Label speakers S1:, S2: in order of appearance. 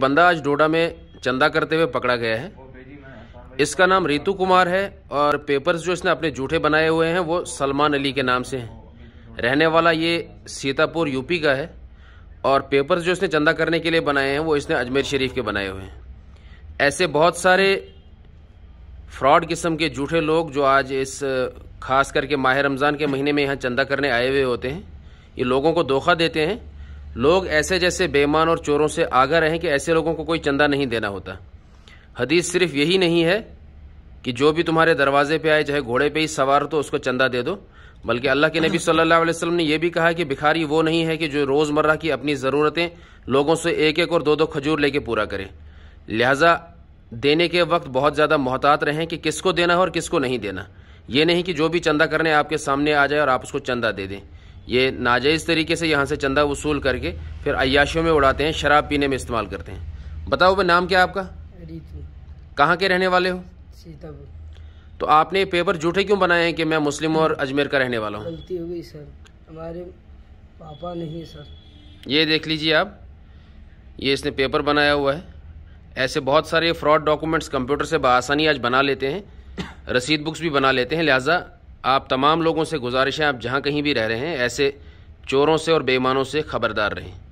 S1: बंदा आज डोडा में चंदा करते हुए पकड़ा गया है इसका नाम रितु कुमार है और पेपर्स जो इसने अपने जूठे बनाए हुए हैं वो सलमान अली के नाम से हैं रहने वाला ये सीतापुर यूपी का है और पेपर्स जो इसने चंदा करने के लिए बनाए हैं वो इसने अजमेर शरीफ के बनाए हुए हैं ऐसे बहुत सारे फ्रॉड किस्म के जूठे लोग जो आज इस खास करके माह रमज़ान के महीने में यहाँ चंदा करने आए हुए होते हैं ये लोगों को धोखा देते हैं लोग ऐसे जैसे बेमान और चोरों से आगा रहें कि ऐसे लोगों को कोई चंदा नहीं देना होता हदीस सिर्फ यही नहीं है कि जो भी तुम्हारे दरवाजे पे आए चाहे घोड़े पे ही सवार तो उसको चंदा दे दो बल्कि अल्लाह के नबी सल्लल्लाहु अलैहि वसल्लम ने यह भी कहा कि भिखारी वो नहीं है कि जो रोज़मर्रा की अपनी ज़रूरतें लोगों से एक एक और दो दो खजूर लेके पूरा करें लिहाजा देने के वक्त बहुत ज़्यादा मोहतात रहें कि किसको देना है और किसको नहीं देना ये नहीं कि जो भी चंदा करने आपके सामने आ जाए और आप उसको चंदा दे दें ये नाजायज़ तरीके से यहाँ से चंदा वसूल करके फिर अयाशियों में उड़ाते हैं शराब पीने में इस्तेमाल करते हैं बताओ भाई नाम क्या आपका कहाँ के रहने वाले हो तो आपने ये पेपर झूठे क्यों बनाए हैं कि मैं मुस्लिम और अजमेर का रहने वाला हूँ
S2: गलती हो गई सर हमारे पापा नहीं सर
S1: ये देख लीजिए आप ये इसने पेपर बनाया हुआ है ऐसे बहुत सारे फ्रॉड डॉक्यूमेंट्स कंप्यूटर से बसानी आज बना लेते हैं रसीद बुक्स भी बना लेते हैं लिहाजा आप तमाम लोगों से गुजारिश है आप जहाँ कहीं भी रह रहे हैं ऐसे चोरों से और बेईमानों से खबरदार रहें